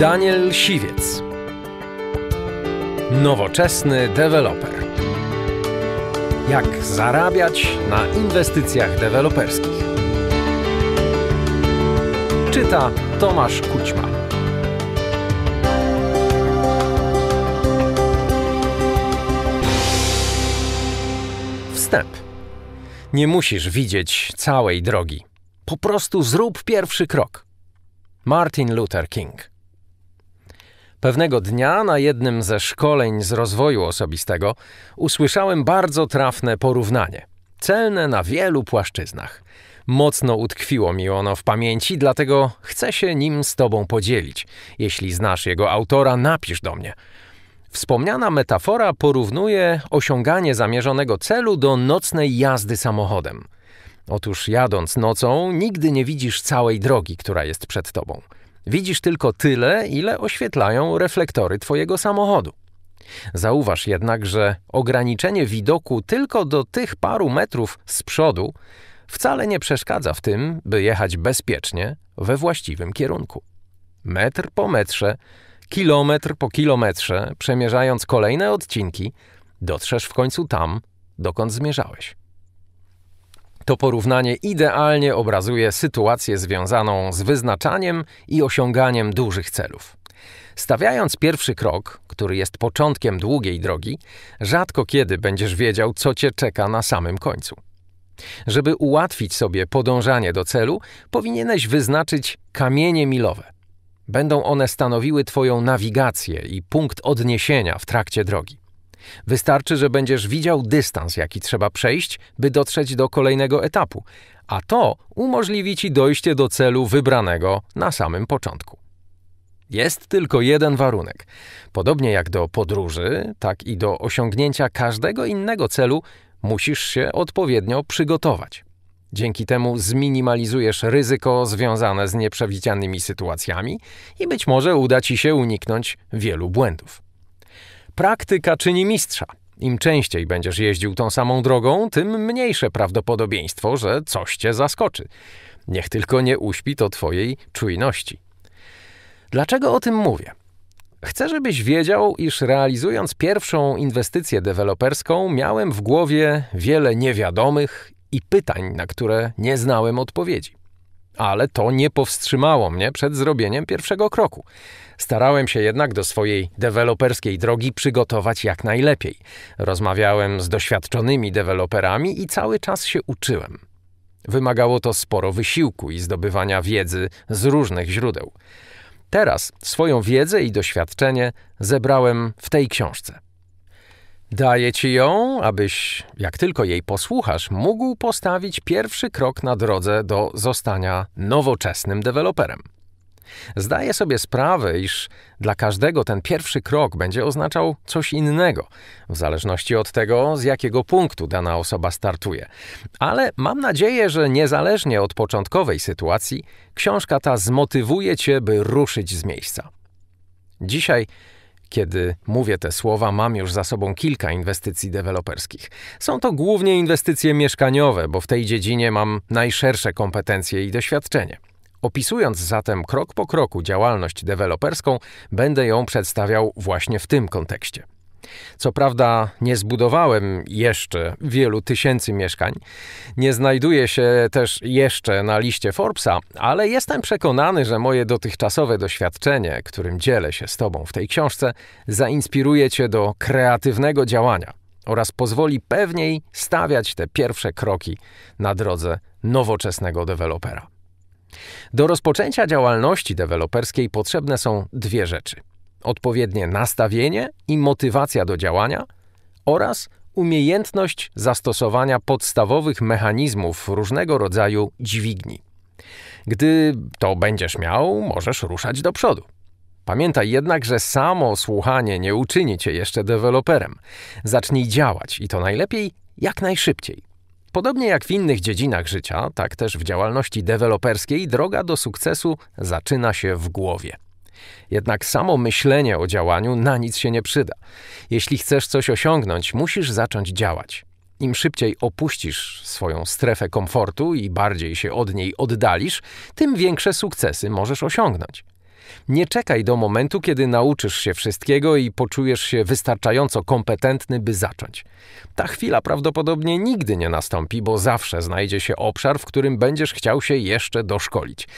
Daniel Siwiec. Nowoczesny deweloper. Jak zarabiać na inwestycjach deweloperskich. Czyta Tomasz Kućma. Wstęp. Nie musisz widzieć całej drogi. Po prostu zrób pierwszy krok. Martin Luther King. Pewnego dnia na jednym ze szkoleń z rozwoju osobistego usłyszałem bardzo trafne porównanie, celne na wielu płaszczyznach. Mocno utkwiło mi ono w pamięci, dlatego chcę się nim z Tobą podzielić. Jeśli znasz jego autora, napisz do mnie. Wspomniana metafora porównuje osiąganie zamierzonego celu do nocnej jazdy samochodem. Otóż jadąc nocą, nigdy nie widzisz całej drogi, która jest przed tobą. Widzisz tylko tyle, ile oświetlają reflektory Twojego samochodu. Zauważ jednak, że ograniczenie widoku tylko do tych paru metrów z przodu wcale nie przeszkadza w tym, by jechać bezpiecznie we właściwym kierunku. Metr po metrze, kilometr po kilometrze, przemierzając kolejne odcinki, dotrzesz w końcu tam, dokąd zmierzałeś. To porównanie idealnie obrazuje sytuację związaną z wyznaczaniem i osiąganiem dużych celów. Stawiając pierwszy krok, który jest początkiem długiej drogi, rzadko kiedy będziesz wiedział, co cię czeka na samym końcu. Żeby ułatwić sobie podążanie do celu, powinieneś wyznaczyć kamienie milowe. Będą one stanowiły Twoją nawigację i punkt odniesienia w trakcie drogi. Wystarczy, że będziesz widział dystans, jaki trzeba przejść, by dotrzeć do kolejnego etapu, a to umożliwi ci dojście do celu wybranego na samym początku. Jest tylko jeden warunek. Podobnie jak do podróży, tak i do osiągnięcia każdego innego celu, musisz się odpowiednio przygotować. Dzięki temu zminimalizujesz ryzyko związane z nieprzewidzianymi sytuacjami i być może uda ci się uniknąć wielu błędów. Praktyka czyni mistrza. Im częściej będziesz jeździł tą samą drogą, tym mniejsze prawdopodobieństwo, że coś cię zaskoczy. Niech tylko nie uśpi to twojej czujności. Dlaczego o tym mówię? Chcę, żebyś wiedział, iż realizując pierwszą inwestycję deweloperską, miałem w głowie wiele niewiadomych i pytań, na które nie znałem odpowiedzi. Ale to nie powstrzymało mnie przed zrobieniem pierwszego kroku. Starałem się jednak do swojej deweloperskiej drogi przygotować jak najlepiej. Rozmawiałem z doświadczonymi deweloperami i cały czas się uczyłem. Wymagało to sporo wysiłku i zdobywania wiedzy z różnych źródeł. Teraz swoją wiedzę i doświadczenie zebrałem w tej książce. Daję ci ją, abyś, jak tylko jej posłuchasz, mógł postawić pierwszy krok na drodze do zostania nowoczesnym deweloperem. Zdaję sobie sprawę, iż dla każdego ten pierwszy krok będzie oznaczał coś innego, w zależności od tego, z jakiego punktu dana osoba startuje. Ale mam nadzieję, że niezależnie od początkowej sytuacji, książka ta zmotywuje cię, by ruszyć z miejsca. Dzisiaj kiedy mówię te słowa, mam już za sobą kilka inwestycji deweloperskich. Są to głównie inwestycje mieszkaniowe, bo w tej dziedzinie mam najszersze kompetencje i doświadczenie. Opisując zatem krok po kroku działalność deweloperską, będę ją przedstawiał właśnie w tym kontekście. Co prawda, nie zbudowałem jeszcze wielu tysięcy mieszkań, nie znajduję się też jeszcze na liście Forbesa, ale jestem przekonany, że moje dotychczasowe doświadczenie, którym dzielę się z Tobą w tej książce, zainspiruje Cię do kreatywnego działania oraz pozwoli pewniej stawiać te pierwsze kroki na drodze nowoczesnego dewelopera. Do rozpoczęcia działalności deweloperskiej potrzebne są dwie rzeczy: odpowiednie nastawienie i motywacja do działania oraz umiejętność zastosowania podstawowych mechanizmów różnego rodzaju dźwigni. Gdy to będziesz miał, możesz ruszać do przodu. Pamiętaj jednak, że samo słuchanie nie uczyni cię jeszcze deweloperem. Zacznij działać i to najlepiej jak najszybciej. Podobnie jak w innych dziedzinach życia, tak też w działalności deweloperskiej droga do sukcesu zaczyna się w głowie. Jednak samo myślenie o działaniu na nic się nie przyda. Jeśli chcesz coś osiągnąć, musisz zacząć działać. Im szybciej opuścisz swoją strefę komfortu i bardziej się od niej oddalisz, tym większe sukcesy możesz osiągnąć. Nie czekaj do momentu, kiedy nauczysz się wszystkiego i poczujesz się wystarczająco kompetentny, by zacząć. Ta chwila prawdopodobnie nigdy nie nastąpi, bo zawsze znajdzie się obszar, w którym będziesz chciał się jeszcze doszkolić.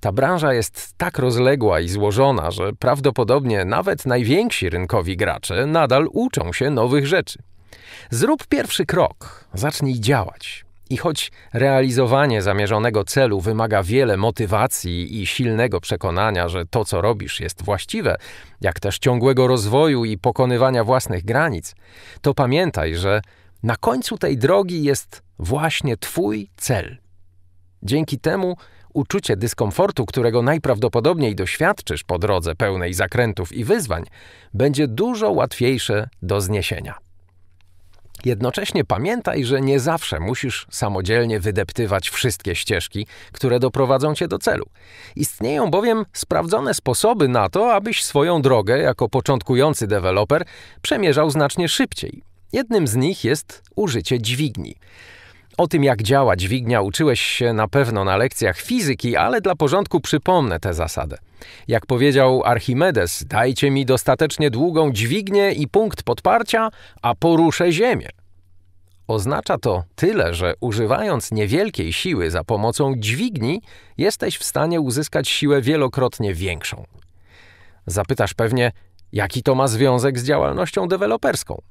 Ta branża jest tak rozległa i złożona, że prawdopodobnie nawet najwięksi rynkowi gracze nadal uczą się nowych rzeczy. Zrób pierwszy krok, zacznij działać. I choć realizowanie zamierzonego celu wymaga wiele motywacji i silnego przekonania, że to, co robisz, jest właściwe, jak też ciągłego rozwoju i pokonywania własnych granic, to pamiętaj, że na końcu tej drogi jest właśnie Twój cel. Dzięki temu uczucie dyskomfortu, którego najprawdopodobniej doświadczysz po drodze pełnej zakrętów i wyzwań, będzie dużo łatwiejsze do zniesienia. Jednocześnie pamiętaj, że nie zawsze musisz samodzielnie wydeptywać wszystkie ścieżki, które doprowadzą cię do celu. Istnieją bowiem sprawdzone sposoby na to, abyś swoją drogę jako początkujący deweloper przemierzał znacznie szybciej. Jednym z nich jest użycie dźwigni. O tym, jak działa dźwignia, uczyłeś się na pewno na lekcjach fizyki, ale dla porządku przypomnę tę zasadę. Jak powiedział Archimedes, dajcie mi dostatecznie długą dźwignię i punkt podparcia, a poruszę ziemię. Oznacza to tyle, że używając niewielkiej siły za pomocą dźwigni, jesteś w stanie uzyskać siłę wielokrotnie większą. Zapytasz pewnie, jaki to ma związek z działalnością deweloperską.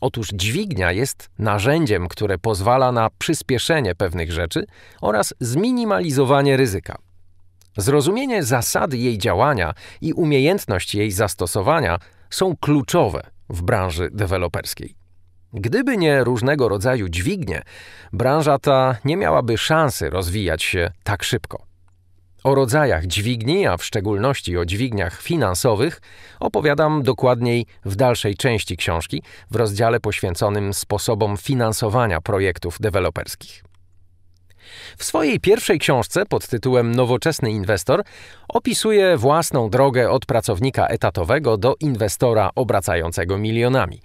Otóż dźwignia jest narzędziem, które pozwala na przyspieszenie pewnych rzeczy oraz zminimalizowanie ryzyka. Zrozumienie zasady jej działania i umiejętność jej zastosowania są kluczowe w branży deweloperskiej. Gdyby nie różnego rodzaju dźwignie, branża ta nie miałaby szansy rozwijać się tak szybko. O rodzajach dźwigni, a w szczególności o dźwigniach finansowych, opowiadam dokładniej w dalszej części książki, w rozdziale poświęconym sposobom finansowania projektów deweloperskich. W swojej pierwszej książce pod tytułem Nowoczesny inwestor opisuje własną drogę od pracownika etatowego do inwestora obracającego milionami.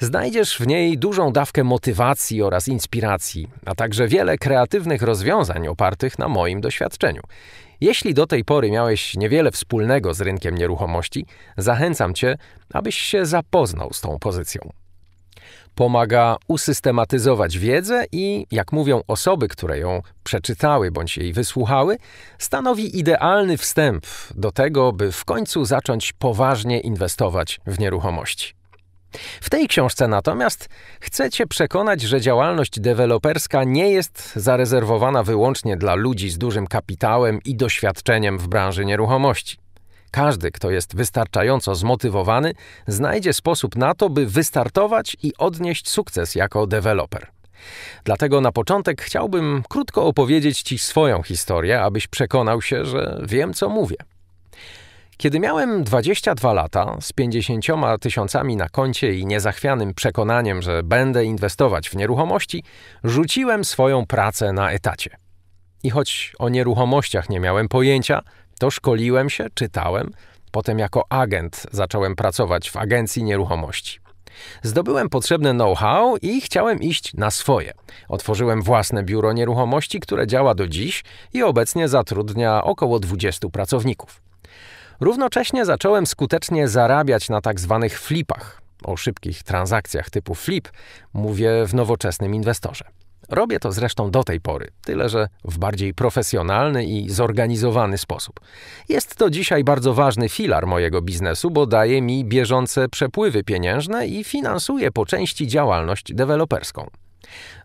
Znajdziesz w niej dużą dawkę motywacji oraz inspiracji, a także wiele kreatywnych rozwiązań opartych na moim doświadczeniu. Jeśli do tej pory miałeś niewiele wspólnego z rynkiem nieruchomości, zachęcam cię, abyś się zapoznał z tą pozycją. Pomaga usystematyzować wiedzę i, jak mówią osoby, które ją przeczytały bądź jej wysłuchały, stanowi idealny wstęp do tego, by w końcu zacząć poważnie inwestować w nieruchomości. W tej książce natomiast chcecie przekonać, że działalność deweloperska nie jest zarezerwowana wyłącznie dla ludzi z dużym kapitałem i doświadczeniem w branży nieruchomości. Każdy, kto jest wystarczająco zmotywowany, znajdzie sposób na to, by wystartować i odnieść sukces jako deweloper. Dlatego na początek chciałbym krótko opowiedzieć Ci swoją historię, abyś przekonał się, że wiem, co mówię. Kiedy miałem 22 lata, z 50 tysiącami na koncie i niezachwianym przekonaniem, że będę inwestować w nieruchomości, rzuciłem swoją pracę na etacie. I choć o nieruchomościach nie miałem pojęcia, to szkoliłem się, czytałem, potem jako agent zacząłem pracować w agencji nieruchomości. Zdobyłem potrzebne know-how i chciałem iść na swoje. Otworzyłem własne biuro nieruchomości, które działa do dziś i obecnie zatrudnia około 20 pracowników. Równocześnie zacząłem skutecznie zarabiać na tak zwanych flipach. O szybkich transakcjach typu flip mówię w nowoczesnym inwestorze. Robię to zresztą do tej pory, tyle że w bardziej profesjonalny i zorganizowany sposób. Jest to dzisiaj bardzo ważny filar mojego biznesu, bo daje mi bieżące przepływy pieniężne i finansuje po części działalność deweloperską.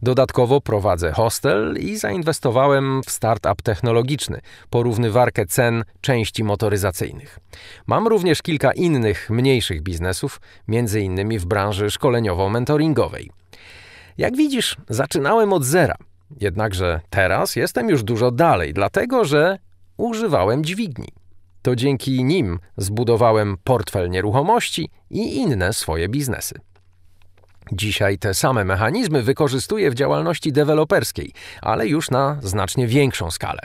Dodatkowo prowadzę hostel i zainwestowałem w startup technologiczny, porównywarkę cen części motoryzacyjnych. Mam również kilka innych, mniejszych biznesów, między innymi w branży szkoleniowo-mentoringowej. Jak widzisz, zaczynałem od zera. Jednakże teraz jestem już dużo dalej, dlatego że używałem dźwigni. To dzięki nim zbudowałem portfel nieruchomości i inne swoje biznesy. Dzisiaj te same mechanizmy wykorzystuje w działalności deweloperskiej, ale już na znacznie większą skalę.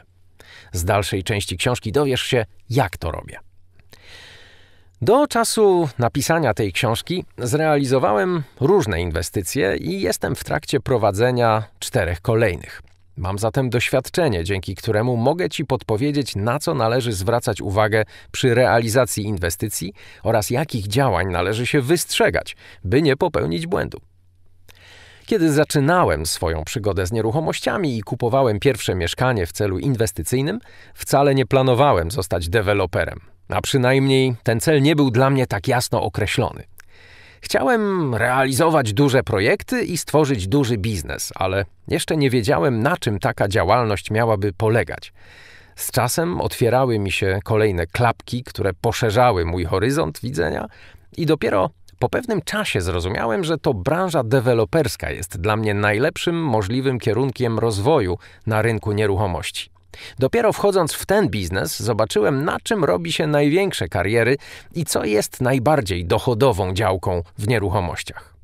Z dalszej części książki dowiesz się, jak to robię. Do czasu napisania tej książki zrealizowałem różne inwestycje i jestem w trakcie prowadzenia czterech kolejnych. Mam zatem doświadczenie, dzięki któremu mogę Ci podpowiedzieć, na co należy zwracać uwagę przy realizacji inwestycji oraz jakich działań należy się wystrzegać, by nie popełnić błędu. Kiedy zaczynałem swoją przygodę z nieruchomościami i kupowałem pierwsze mieszkanie w celu inwestycyjnym, wcale nie planowałem zostać deweloperem. A przynajmniej ten cel nie był dla mnie tak jasno określony. Chciałem realizować duże projekty i stworzyć duży biznes, ale jeszcze nie wiedziałem, na czym taka działalność miałaby polegać. Z czasem otwierały mi się kolejne klapki, które poszerzały mój horyzont widzenia, i dopiero po pewnym czasie zrozumiałem, że to branża deweloperska jest dla mnie najlepszym możliwym kierunkiem rozwoju na rynku nieruchomości. Dopiero wchodząc w ten biznes, zobaczyłem, na czym robi się największe kariery i co jest najbardziej dochodową działką w nieruchomościach.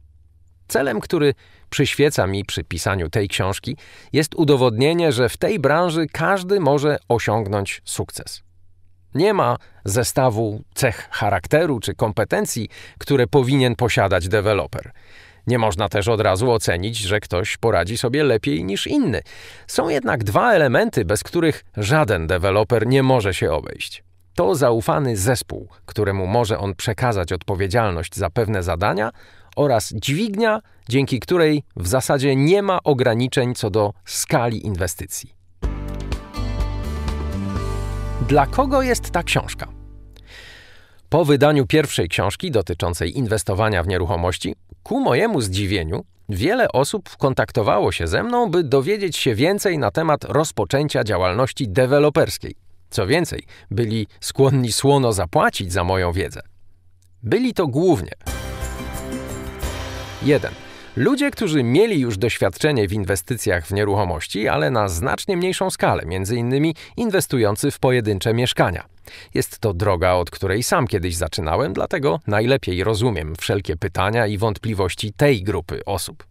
Celem, który przyświeca mi przy pisaniu tej książki, jest udowodnienie, że w tej branży każdy może osiągnąć sukces. Nie ma zestawu cech charakteru czy kompetencji, które powinien posiadać deweloper. Nie można też od razu ocenić, że ktoś poradzi sobie lepiej niż inny. Są jednak dwa elementy, bez których żaden deweloper nie może się obejść. To zaufany zespół, któremu może on przekazać odpowiedzialność za pewne zadania oraz dźwignia, dzięki której w zasadzie nie ma ograniczeń co do skali inwestycji. Dla kogo jest ta książka? Po wydaniu pierwszej książki dotyczącej inwestowania w nieruchomości, Ku mojemu zdziwieniu, wiele osób kontaktowało się ze mną, by dowiedzieć się więcej na temat rozpoczęcia działalności deweloperskiej. Co więcej, byli skłonni słono zapłacić za moją wiedzę. Byli to głównie 1. Ludzie, którzy mieli już doświadczenie w inwestycjach w nieruchomości, ale na znacznie mniejszą skalę, m.in. inwestujący w pojedyncze mieszkania. Jest to droga, od której sam kiedyś zaczynałem, dlatego najlepiej rozumiem wszelkie pytania i wątpliwości tej grupy osób.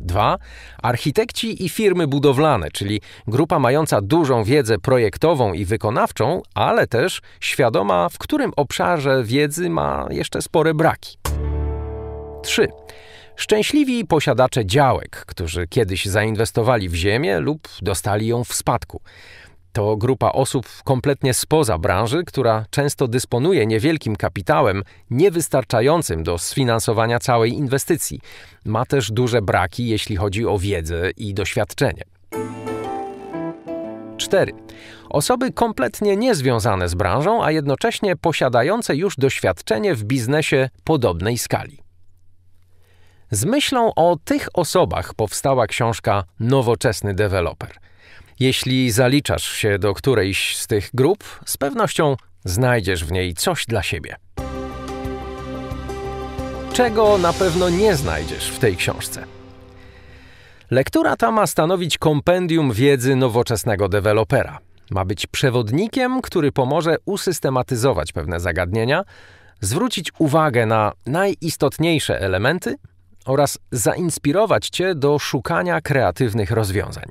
2. Architekci i firmy budowlane, czyli grupa mająca dużą wiedzę projektową i wykonawczą, ale też świadoma, w którym obszarze wiedzy ma jeszcze spore braki. 3. Szczęśliwi posiadacze działek, którzy kiedyś zainwestowali w ziemię lub dostali ją w spadku. To grupa osób kompletnie spoza branży, która często dysponuje niewielkim kapitałem, niewystarczającym do sfinansowania całej inwestycji. Ma też duże braki, jeśli chodzi o wiedzę i doświadczenie. 4. Osoby kompletnie niezwiązane z branżą, a jednocześnie posiadające już doświadczenie w biznesie podobnej skali. Z myślą o tych osobach powstała książka Nowoczesny deweloper. Jeśli zaliczasz się do którejś z tych grup, z pewnością znajdziesz w niej coś dla siebie. Czego na pewno nie znajdziesz w tej książce? Lektura ta ma stanowić kompendium wiedzy nowoczesnego dewelopera. Ma być przewodnikiem, który pomoże usystematyzować pewne zagadnienia, zwrócić uwagę na najistotniejsze elementy oraz zainspirować cię do szukania kreatywnych rozwiązań.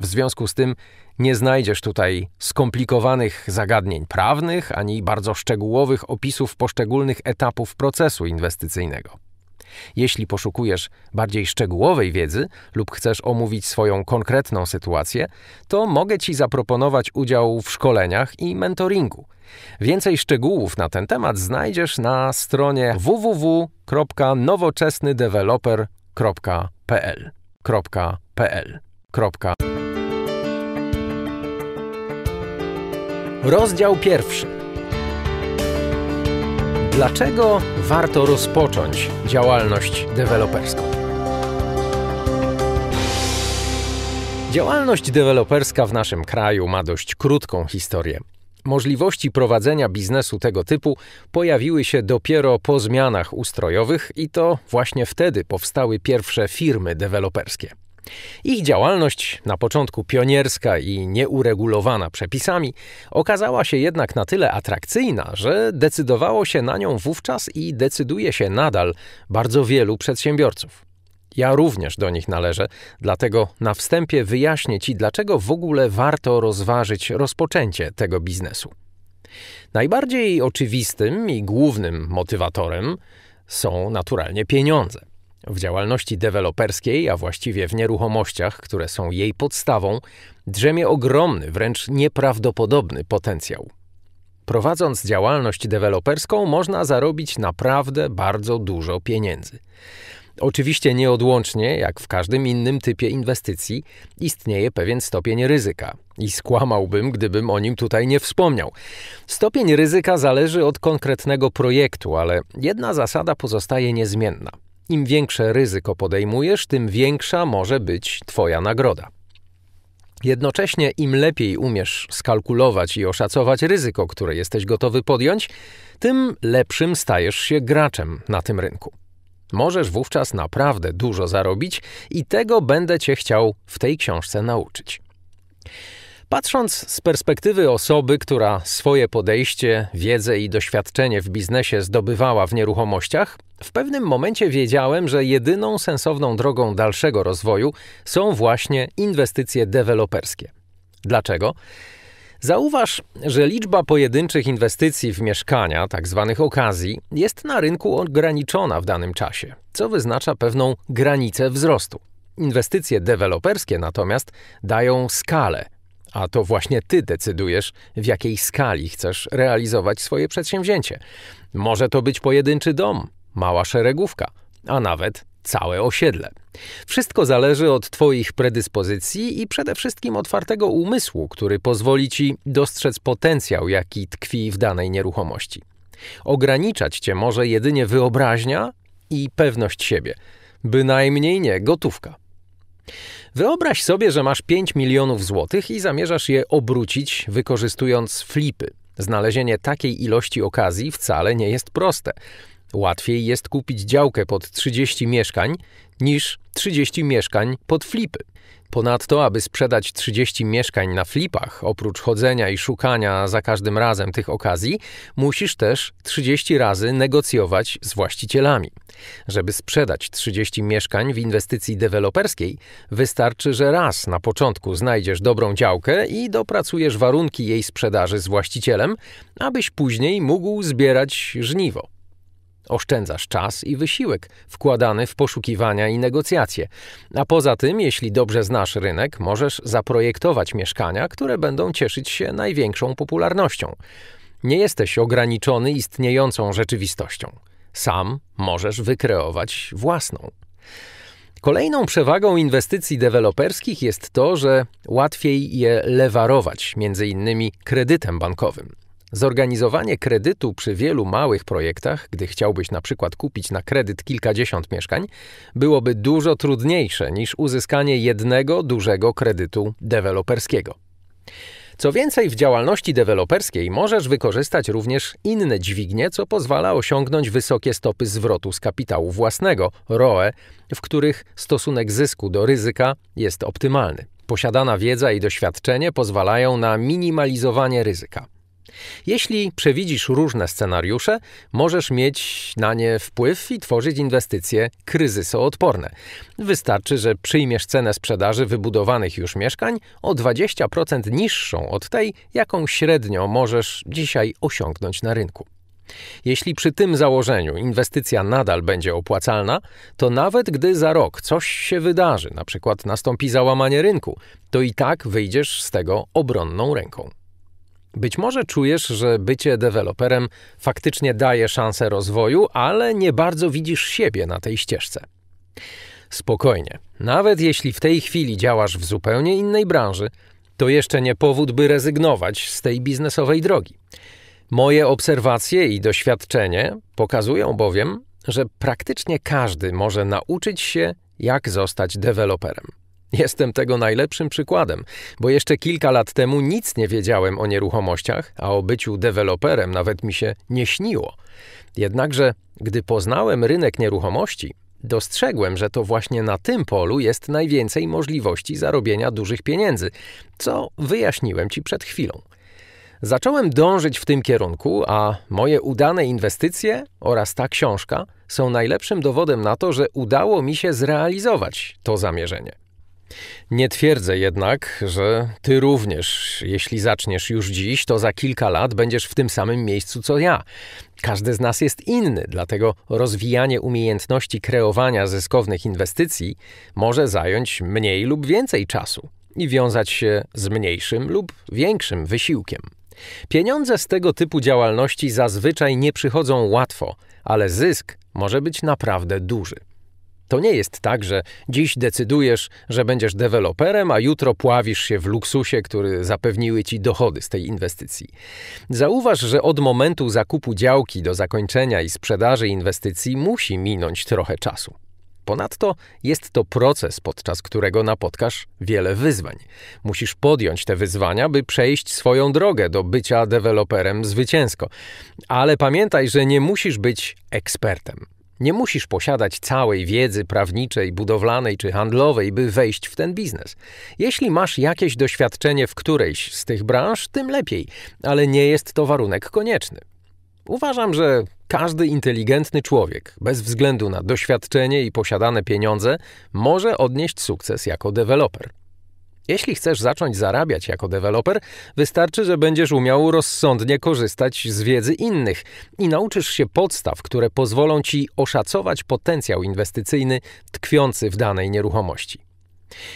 W związku z tym nie znajdziesz tutaj skomplikowanych zagadnień prawnych ani bardzo szczegółowych opisów poszczególnych etapów procesu inwestycyjnego. Jeśli poszukujesz bardziej szczegółowej wiedzy lub chcesz omówić swoją konkretną sytuację, to mogę Ci zaproponować udział w szkoleniach i mentoringu. Więcej szczegółów na ten temat znajdziesz na stronie www.nowoczesnydeveloper.pl.pl .pl. Rozdział pierwszy. Dlaczego warto rozpocząć działalność deweloperską? Działalność deweloperska w naszym kraju ma dość krótką historię. Możliwości prowadzenia biznesu tego typu pojawiły się dopiero po zmianach ustrojowych i to właśnie wtedy powstały pierwsze firmy deweloperskie. Ich działalność, na początku pionierska i nieuregulowana przepisami, okazała się jednak na tyle atrakcyjna, że decydowało się na nią wówczas i decyduje się nadal bardzo wielu przedsiębiorców. Ja również do nich należę, dlatego na wstępie wyjaśnię Ci, dlaczego w ogóle warto rozważyć rozpoczęcie tego biznesu. Najbardziej oczywistym i głównym motywatorem są naturalnie pieniądze. W działalności deweloperskiej, a właściwie w nieruchomościach, które są jej podstawą, drzemie ogromny, wręcz nieprawdopodobny potencjał. Prowadząc działalność deweloperską, można zarobić naprawdę bardzo dużo pieniędzy. Oczywiście nieodłącznie, jak w każdym innym typie inwestycji, istnieje pewien stopień ryzyka i skłamałbym, gdybym o nim tutaj nie wspomniał. Stopień ryzyka zależy od konkretnego projektu, ale jedna zasada pozostaje niezmienna. Im większe ryzyko podejmujesz, tym większa może być Twoja nagroda. Jednocześnie im lepiej umiesz skalkulować i oszacować ryzyko, które jesteś gotowy podjąć, tym lepszym stajesz się graczem na tym rynku. Możesz wówczas naprawdę dużo zarobić i tego będę Cię chciał w tej książce nauczyć. Patrząc z perspektywy osoby, która swoje podejście, wiedzę i doświadczenie w biznesie zdobywała w nieruchomościach, w pewnym momencie wiedziałem, że jedyną sensowną drogą dalszego rozwoju są właśnie inwestycje deweloperskie. Dlaczego? Zauważ, że liczba pojedynczych inwestycji w mieszkania, tzw. Tak okazji, jest na rynku ograniczona w danym czasie, co wyznacza pewną granicę wzrostu. Inwestycje deweloperskie natomiast dają skalę, a to właśnie ty decydujesz, w jakiej skali chcesz realizować swoje przedsięwzięcie. Może to być pojedynczy dom, mała szeregówka, a nawet całe osiedle. Wszystko zależy od Twoich predyspozycji i przede wszystkim otwartego umysłu, który pozwoli Ci dostrzec potencjał, jaki tkwi w danej nieruchomości. Ograniczać Cię może jedynie wyobraźnia i pewność siebie, bynajmniej nie gotówka. Wyobraź sobie, że masz 5 milionów złotych i zamierzasz je obrócić wykorzystując flipy. Znalezienie takiej ilości okazji wcale nie jest proste. Łatwiej jest kupić działkę pod 30 mieszkań niż 30 mieszkań pod flipy. Ponadto, aby sprzedać 30 mieszkań na flipach, oprócz chodzenia i szukania za każdym razem tych okazji, musisz też 30 razy negocjować z właścicielami. Żeby sprzedać 30 mieszkań w inwestycji deweloperskiej, wystarczy, że raz na początku znajdziesz dobrą działkę i dopracujesz warunki jej sprzedaży z właścicielem, abyś później mógł zbierać żniwo. Oszczędzasz czas i wysiłek wkładany w poszukiwania i negocjacje. A poza tym, jeśli dobrze znasz rynek, możesz zaprojektować mieszkania, które będą cieszyć się największą popularnością. Nie jesteś ograniczony istniejącą rzeczywistością. Sam możesz wykreować własną. Kolejną przewagą inwestycji deweloperskich jest to, że łatwiej je lewarować, między innymi kredytem bankowym. Zorganizowanie kredytu przy wielu małych projektach, gdy chciałbyś na przykład kupić na kredyt kilkadziesiąt mieszkań, byłoby dużo trudniejsze niż uzyskanie jednego dużego kredytu deweloperskiego. Co więcej, w działalności deweloperskiej możesz wykorzystać również inne dźwignie, co pozwala osiągnąć wysokie stopy zwrotu z kapitału własnego, ROE, w których stosunek zysku do ryzyka jest optymalny. Posiadana wiedza i doświadczenie pozwalają na minimalizowanie ryzyka. Jeśli przewidzisz różne scenariusze, możesz mieć na nie wpływ i tworzyć inwestycje kryzysoodporne. Wystarczy, że przyjmiesz cenę sprzedaży wybudowanych już mieszkań o 20% niższą od tej, jaką średnio możesz dzisiaj osiągnąć na rynku. Jeśli przy tym założeniu inwestycja nadal będzie opłacalna, to nawet gdy za rok coś się wydarzy, na przykład nastąpi załamanie rynku, to i tak wyjdziesz z tego obronną ręką. Być może czujesz, że bycie deweloperem faktycznie daje szansę rozwoju, ale nie bardzo widzisz siebie na tej ścieżce. Spokojnie, nawet jeśli w tej chwili działasz w zupełnie innej branży, to jeszcze nie powód, by rezygnować z tej biznesowej drogi. Moje obserwacje i doświadczenie pokazują bowiem, że praktycznie każdy może nauczyć się, jak zostać deweloperem. Jestem tego najlepszym przykładem, bo jeszcze kilka lat temu nic nie wiedziałem o nieruchomościach, a o byciu deweloperem nawet mi się nie śniło. Jednakże, gdy poznałem rynek nieruchomości, dostrzegłem, że to właśnie na tym polu jest najwięcej możliwości zarobienia dużych pieniędzy, co wyjaśniłem Ci przed chwilą. Zacząłem dążyć w tym kierunku, a moje udane inwestycje oraz ta książka są najlepszym dowodem na to, że udało mi się zrealizować to zamierzenie. Nie twierdzę jednak, że ty również, jeśli zaczniesz już dziś, to za kilka lat będziesz w tym samym miejscu co ja. Każdy z nas jest inny, dlatego rozwijanie umiejętności kreowania zyskownych inwestycji może zająć mniej lub więcej czasu i wiązać się z mniejszym lub większym wysiłkiem. Pieniądze z tego typu działalności zazwyczaj nie przychodzą łatwo, ale zysk może być naprawdę duży. To nie jest tak, że dziś decydujesz, że będziesz deweloperem, a jutro pławisz się w luksusie, który zapewniły ci dochody z tej inwestycji. Zauważ, że od momentu zakupu działki do zakończenia i sprzedaży inwestycji musi minąć trochę czasu. Ponadto jest to proces, podczas którego napotkasz wiele wyzwań. Musisz podjąć te wyzwania, by przejść swoją drogę do bycia deweloperem zwycięsko. Ale pamiętaj, że nie musisz być ekspertem. Nie musisz posiadać całej wiedzy prawniczej, budowlanej czy handlowej, by wejść w ten biznes. Jeśli masz jakieś doświadczenie w którejś z tych branż, tym lepiej, ale nie jest to warunek konieczny. Uważam, że każdy inteligentny człowiek, bez względu na doświadczenie i posiadane pieniądze, może odnieść sukces jako deweloper. Jeśli chcesz zacząć zarabiać jako deweloper, wystarczy, że będziesz umiał rozsądnie korzystać z wiedzy innych i nauczysz się podstaw, które pozwolą ci oszacować potencjał inwestycyjny tkwiący w danej nieruchomości.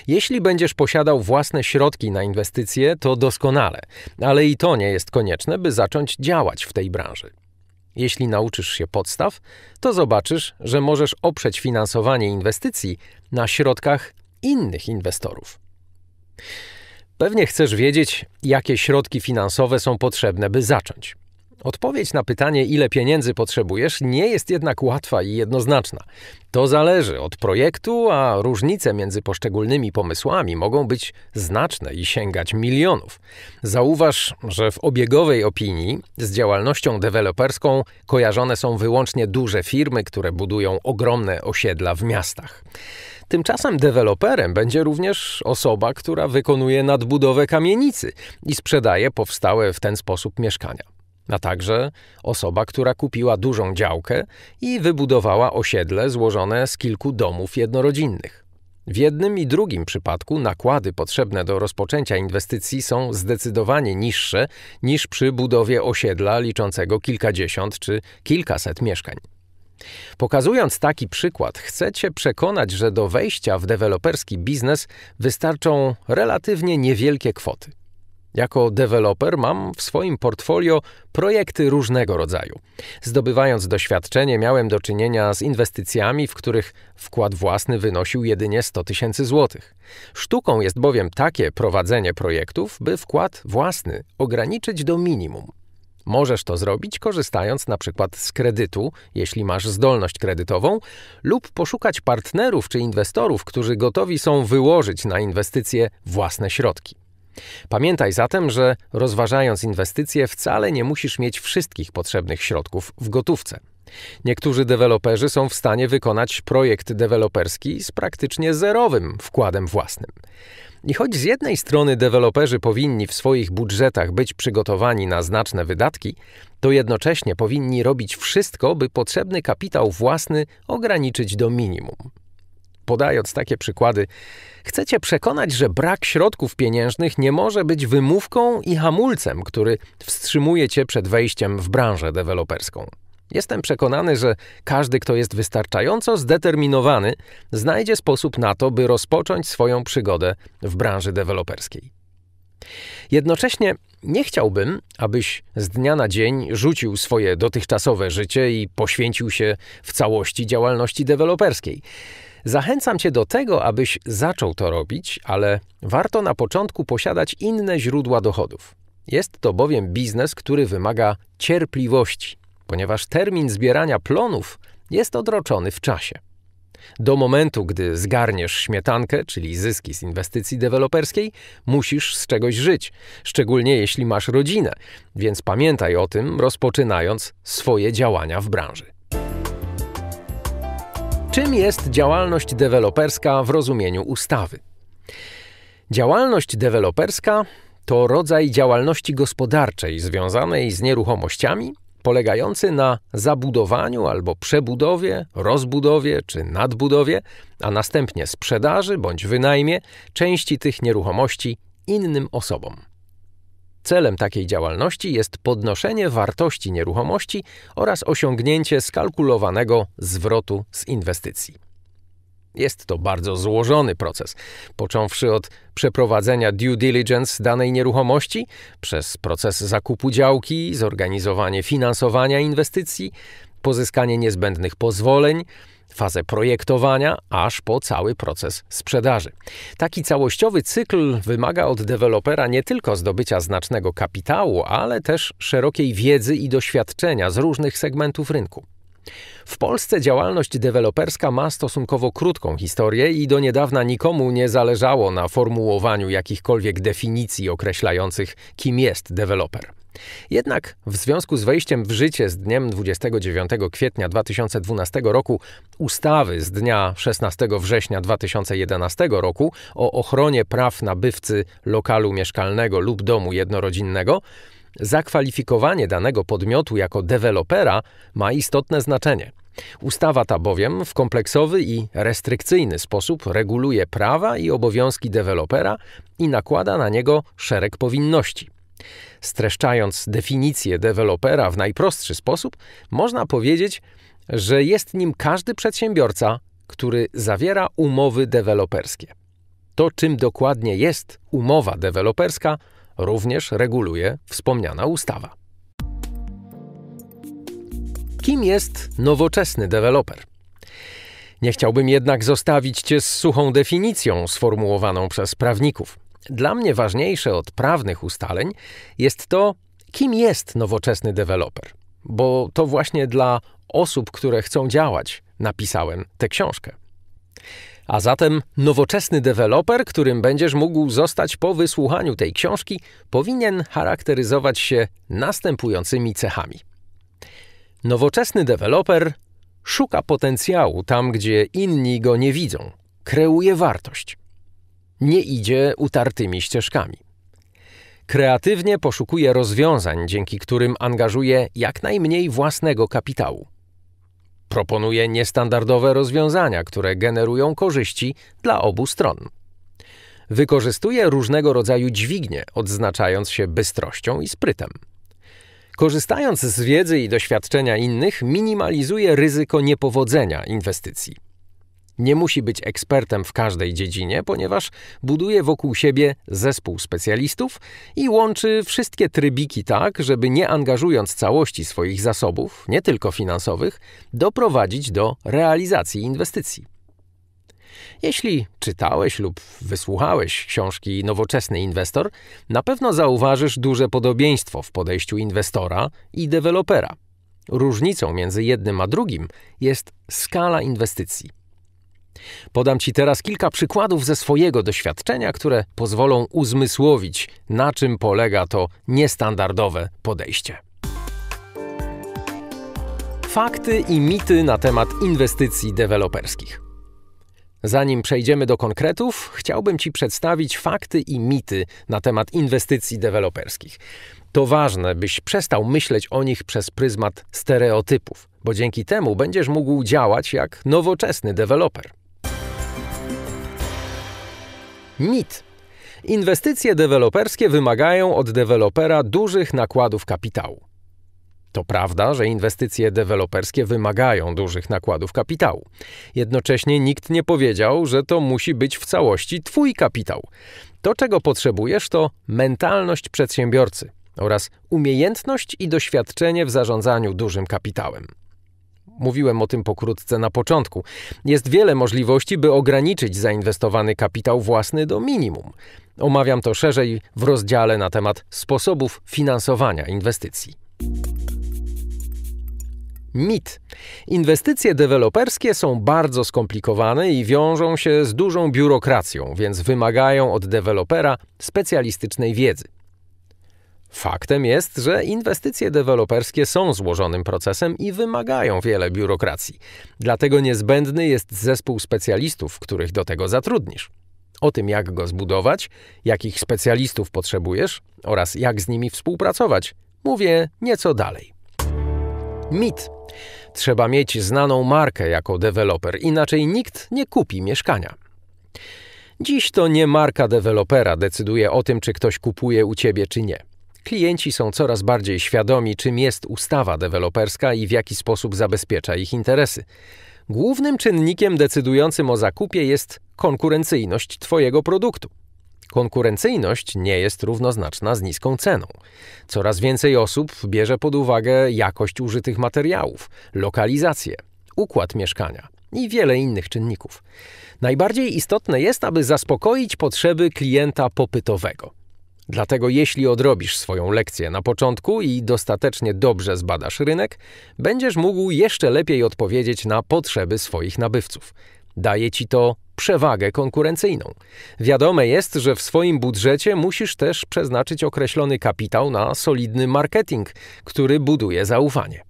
Jeśli będziesz posiadał własne środki na inwestycje, to doskonale, ale i to nie jest konieczne, by zacząć działać w tej branży. Jeśli nauczysz się podstaw, to zobaczysz, że możesz oprzeć finansowanie inwestycji na środkach innych inwestorów. Pewnie chcesz wiedzieć, jakie środki finansowe są potrzebne, by zacząć. Odpowiedź na pytanie, ile pieniędzy potrzebujesz, nie jest jednak łatwa i jednoznaczna. To zależy od projektu, a różnice między poszczególnymi pomysłami mogą być znaczne i sięgać milionów. Zauważ, że w obiegowej opinii z działalnością deweloperską kojarzone są wyłącznie duże firmy, które budują ogromne osiedla w miastach. Tymczasem deweloperem będzie również osoba, która wykonuje nadbudowę kamienicy i sprzedaje powstałe w ten sposób mieszkania, a także osoba, która kupiła dużą działkę i wybudowała osiedle złożone z kilku domów jednorodzinnych. W jednym i drugim przypadku nakłady potrzebne do rozpoczęcia inwestycji są zdecydowanie niższe niż przy budowie osiedla liczącego kilkadziesiąt czy kilkaset mieszkań. Pokazując taki przykład, chcecie przekonać, że do wejścia w deweloperski biznes wystarczą relatywnie niewielkie kwoty. Jako deweloper mam w swoim portfolio projekty różnego rodzaju. Zdobywając doświadczenie, miałem do czynienia z inwestycjami, w których wkład własny wynosił jedynie 100 tysięcy złotych. Sztuką jest bowiem takie prowadzenie projektów, by wkład własny ograniczyć do minimum. Możesz to zrobić korzystając na przykład z kredytu, jeśli masz zdolność kredytową, lub poszukać partnerów czy inwestorów, którzy gotowi są wyłożyć na inwestycje własne środki. Pamiętaj zatem, że rozważając inwestycje, wcale nie musisz mieć wszystkich potrzebnych środków w gotówce. Niektórzy deweloperzy są w stanie wykonać projekt deweloperski z praktycznie zerowym wkładem własnym. I choć z jednej strony deweloperzy powinni w swoich budżetach być przygotowani na znaczne wydatki, to jednocześnie powinni robić wszystko, by potrzebny kapitał własny ograniczyć do minimum. Podając takie przykłady, chcecie przekonać, że brak środków pieniężnych nie może być wymówką i hamulcem, który wstrzymuje cię przed wejściem w branżę deweloperską. Jestem przekonany, że każdy, kto jest wystarczająco zdeterminowany, znajdzie sposób na to, by rozpocząć swoją przygodę w branży deweloperskiej. Jednocześnie nie chciałbym, abyś z dnia na dzień rzucił swoje dotychczasowe życie i poświęcił się w całości działalności deweloperskiej. Zachęcam Cię do tego, abyś zaczął to robić, ale warto na początku posiadać inne źródła dochodów. Jest to bowiem biznes, który wymaga cierpliwości ponieważ termin zbierania plonów jest odroczony w czasie. Do momentu, gdy zgarniesz śmietankę, czyli zyski z inwestycji deweloperskiej, musisz z czegoś żyć, szczególnie jeśli masz rodzinę, więc pamiętaj o tym, rozpoczynając swoje działania w branży. Czym jest działalność deweloperska w rozumieniu ustawy? Działalność deweloperska to rodzaj działalności gospodarczej związanej z nieruchomościami polegający na zabudowaniu albo przebudowie, rozbudowie czy nadbudowie, a następnie sprzedaży bądź wynajmie części tych nieruchomości innym osobom. Celem takiej działalności jest podnoszenie wartości nieruchomości oraz osiągnięcie skalkulowanego zwrotu z inwestycji. Jest to bardzo złożony proces, począwszy od przeprowadzenia due diligence danej nieruchomości, przez proces zakupu działki, zorganizowanie finansowania inwestycji, pozyskanie niezbędnych pozwoleń, fazę projektowania, aż po cały proces sprzedaży. Taki całościowy cykl wymaga od dewelopera nie tylko zdobycia znacznego kapitału, ale też szerokiej wiedzy i doświadczenia z różnych segmentów rynku. W Polsce działalność deweloperska ma stosunkowo krótką historię i do niedawna nikomu nie zależało na formułowaniu jakichkolwiek definicji określających, kim jest deweloper. Jednak w związku z wejściem w życie z dniem 29 kwietnia 2012 roku ustawy z dnia 16 września 2011 roku o ochronie praw nabywcy lokalu mieszkalnego lub domu jednorodzinnego, Zakwalifikowanie danego podmiotu jako dewelopera ma istotne znaczenie. Ustawa ta bowiem w kompleksowy i restrykcyjny sposób reguluje prawa i obowiązki dewelopera i nakłada na niego szereg powinności. Streszczając definicję dewelopera w najprostszy sposób, można powiedzieć, że jest nim każdy przedsiębiorca, który zawiera umowy deweloperskie. To, czym dokładnie jest umowa deweloperska, również reguluje wspomniana ustawa. Kim jest nowoczesny deweloper? Nie chciałbym jednak zostawić Cię z suchą definicją sformułowaną przez prawników. Dla mnie ważniejsze od prawnych ustaleń jest to, kim jest nowoczesny deweloper, bo to właśnie dla osób, które chcą działać, napisałem tę książkę. A zatem nowoczesny deweloper, którym będziesz mógł zostać po wysłuchaniu tej książki, powinien charakteryzować się następującymi cechami. Nowoczesny deweloper szuka potencjału tam, gdzie inni go nie widzą, kreuje wartość. Nie idzie utartymi ścieżkami. Kreatywnie poszukuje rozwiązań, dzięki którym angażuje jak najmniej własnego kapitału. Proponuje niestandardowe rozwiązania, które generują korzyści dla obu stron. Wykorzystuje różnego rodzaju dźwignie, odznaczając się bystrością i sprytem. Korzystając z wiedzy i doświadczenia innych, minimalizuje ryzyko niepowodzenia inwestycji. Nie musi być ekspertem w każdej dziedzinie, ponieważ buduje wokół siebie zespół specjalistów i łączy wszystkie trybiki tak, żeby nie angażując całości swoich zasobów, nie tylko finansowych, doprowadzić do realizacji inwestycji. Jeśli czytałeś lub wysłuchałeś książki Nowoczesny Inwestor, na pewno zauważysz duże podobieństwo w podejściu inwestora i dewelopera. Różnicą między jednym a drugim jest skala inwestycji. Podam Ci teraz kilka przykładów ze swojego doświadczenia, które pozwolą uzmysłowić, na czym polega to niestandardowe podejście. Fakty i mity na temat inwestycji deweloperskich. Zanim przejdziemy do konkretów, chciałbym Ci przedstawić fakty i mity na temat inwestycji deweloperskich. To ważne, byś przestał myśleć o nich przez pryzmat stereotypów, bo dzięki temu będziesz mógł działać jak nowoczesny deweloper mit. Inwestycje deweloperskie wymagają od dewelopera dużych nakładów kapitału. To prawda, że inwestycje deweloperskie wymagają dużych nakładów kapitału. Jednocześnie nikt nie powiedział, że to musi być w całości Twój kapitał. To, czego potrzebujesz, to mentalność przedsiębiorcy oraz umiejętność i doświadczenie w zarządzaniu dużym kapitałem. Mówiłem o tym pokrótce na początku. Jest wiele możliwości, by ograniczyć zainwestowany kapitał własny do minimum. Omawiam to szerzej w rozdziale na temat sposobów finansowania inwestycji. Mit. Inwestycje deweloperskie są bardzo skomplikowane i wiążą się z dużą biurokracją, więc wymagają od dewelopera specjalistycznej wiedzy. Faktem jest, że inwestycje deweloperskie są złożonym procesem i wymagają wiele biurokracji. Dlatego niezbędny jest zespół specjalistów, których do tego zatrudnisz. O tym, jak go zbudować, jakich specjalistów potrzebujesz oraz jak z nimi współpracować, mówię nieco dalej. Mit. Trzeba mieć znaną markę jako deweloper, inaczej nikt nie kupi mieszkania. Dziś to nie marka dewelopera decyduje o tym, czy ktoś kupuje u ciebie, czy nie. Klienci są coraz bardziej świadomi, czym jest ustawa deweloperska i w jaki sposób zabezpiecza ich interesy. Głównym czynnikiem decydującym o zakupie jest konkurencyjność Twojego produktu. Konkurencyjność nie jest równoznaczna z niską ceną. Coraz więcej osób bierze pod uwagę jakość użytych materiałów, lokalizację, układ mieszkania i wiele innych czynników. Najbardziej istotne jest, aby zaspokoić potrzeby klienta popytowego. Dlatego jeśli odrobisz swoją lekcję na początku i dostatecznie dobrze zbadasz rynek, będziesz mógł jeszcze lepiej odpowiedzieć na potrzeby swoich nabywców. Daje ci to przewagę konkurencyjną. Wiadome jest, że w swoim budżecie musisz też przeznaczyć określony kapitał na solidny marketing, który buduje zaufanie.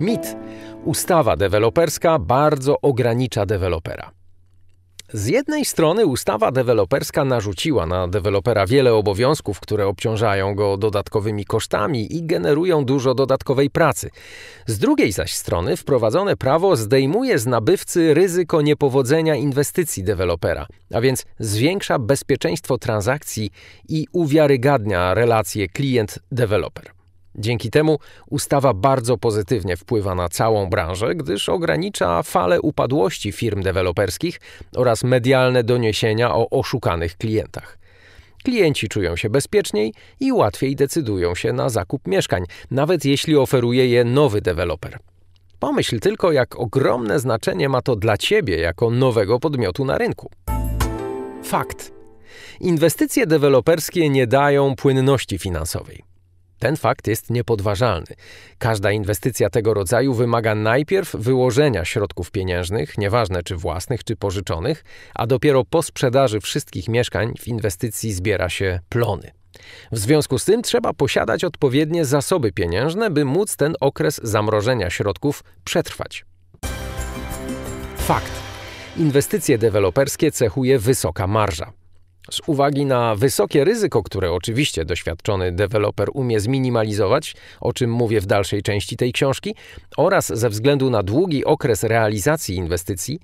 Mit. Ustawa deweloperska bardzo ogranicza dewelopera. Z jednej strony ustawa deweloperska narzuciła na dewelopera wiele obowiązków, które obciążają go dodatkowymi kosztami i generują dużo dodatkowej pracy. Z drugiej zaś strony wprowadzone prawo zdejmuje z nabywcy ryzyko niepowodzenia inwestycji dewelopera, a więc zwiększa bezpieczeństwo transakcji i uwiarygadnia relacje klient-deweloper. Dzięki temu ustawa bardzo pozytywnie wpływa na całą branżę, gdyż ogranicza falę upadłości firm deweloperskich oraz medialne doniesienia o oszukanych klientach. Klienci czują się bezpieczniej i łatwiej decydują się na zakup mieszkań, nawet jeśli oferuje je nowy deweloper. Pomyśl tylko, jak ogromne znaczenie ma to dla ciebie jako nowego podmiotu na rynku. Fakt. Inwestycje deweloperskie nie dają płynności finansowej. Ten fakt jest niepodważalny. Każda inwestycja tego rodzaju wymaga najpierw wyłożenia środków pieniężnych, nieważne czy własnych, czy pożyczonych, a dopiero po sprzedaży wszystkich mieszkań w inwestycji zbiera się plony. W związku z tym trzeba posiadać odpowiednie zasoby pieniężne, by móc ten okres zamrożenia środków przetrwać. Fakt. Inwestycje deweloperskie cechuje wysoka marża. Z uwagi na wysokie ryzyko, które oczywiście doświadczony deweloper umie zminimalizować, o czym mówię w dalszej części tej książki, oraz ze względu na długi okres realizacji inwestycji,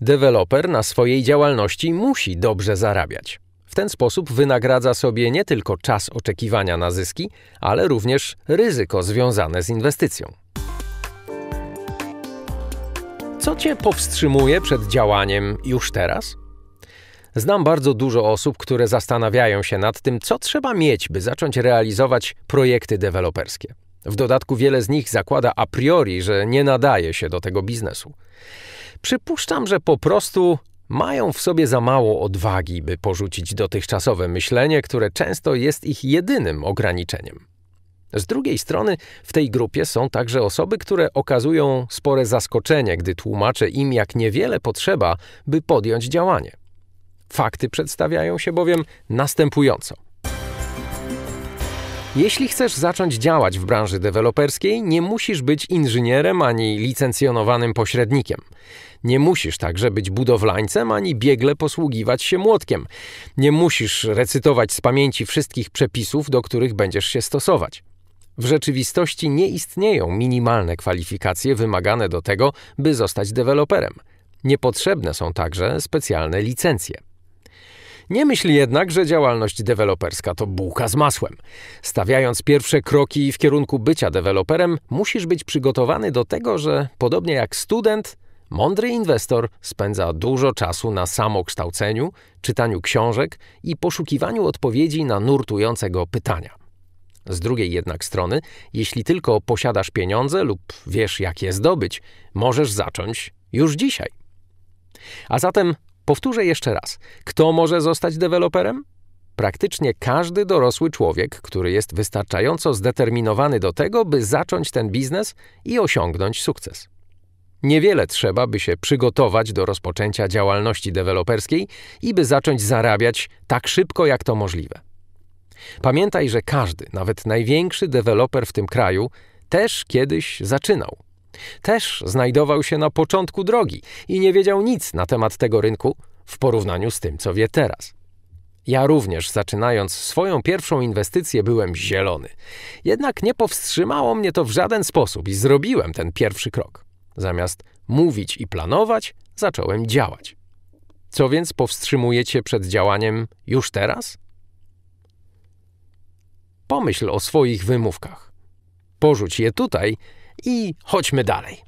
deweloper na swojej działalności musi dobrze zarabiać. W ten sposób wynagradza sobie nie tylko czas oczekiwania na zyski, ale również ryzyko związane z inwestycją. Co Cię powstrzymuje przed działaniem już teraz? Znam bardzo dużo osób, które zastanawiają się nad tym, co trzeba mieć, by zacząć realizować projekty deweloperskie. W dodatku wiele z nich zakłada a priori, że nie nadaje się do tego biznesu. Przypuszczam, że po prostu mają w sobie za mało odwagi, by porzucić dotychczasowe myślenie, które często jest ich jedynym ograniczeniem. Z drugiej strony, w tej grupie są także osoby, które okazują spore zaskoczenie, gdy tłumaczę im, jak niewiele potrzeba, by podjąć działanie. Fakty przedstawiają się bowiem następująco. Jeśli chcesz zacząć działać w branży deweloperskiej, nie musisz być inżynierem ani licencjonowanym pośrednikiem. Nie musisz także być budowlańcem ani biegle posługiwać się młotkiem. Nie musisz recytować z pamięci wszystkich przepisów, do których będziesz się stosować. W rzeczywistości nie istnieją minimalne kwalifikacje wymagane do tego, by zostać deweloperem. Niepotrzebne są także specjalne licencje. Nie myśl jednak, że działalność deweloperska to bułka z masłem. Stawiając pierwsze kroki w kierunku bycia deweloperem, musisz być przygotowany do tego, że podobnie jak student, mądry inwestor spędza dużo czasu na samokształceniu, czytaniu książek i poszukiwaniu odpowiedzi na nurtujące go pytania. Z drugiej jednak strony, jeśli tylko posiadasz pieniądze lub wiesz, jak je zdobyć, możesz zacząć już dzisiaj. A zatem Powtórzę jeszcze raz. Kto może zostać deweloperem? Praktycznie każdy dorosły człowiek, który jest wystarczająco zdeterminowany do tego, by zacząć ten biznes i osiągnąć sukces. Niewiele trzeba, by się przygotować do rozpoczęcia działalności deweloperskiej i by zacząć zarabiać tak szybko, jak to możliwe. Pamiętaj, że każdy, nawet największy deweloper w tym kraju, też kiedyś zaczynał. Też znajdował się na początku drogi i nie wiedział nic na temat tego rynku w porównaniu z tym, co wie teraz. Ja również, zaczynając swoją pierwszą inwestycję, byłem zielony. Jednak nie powstrzymało mnie to w żaden sposób i zrobiłem ten pierwszy krok. Zamiast mówić i planować, zacząłem działać. Co więc powstrzymujecie przed działaniem już teraz? Pomyśl o swoich wymówkach. Porzuć je tutaj i chodźmy dalej.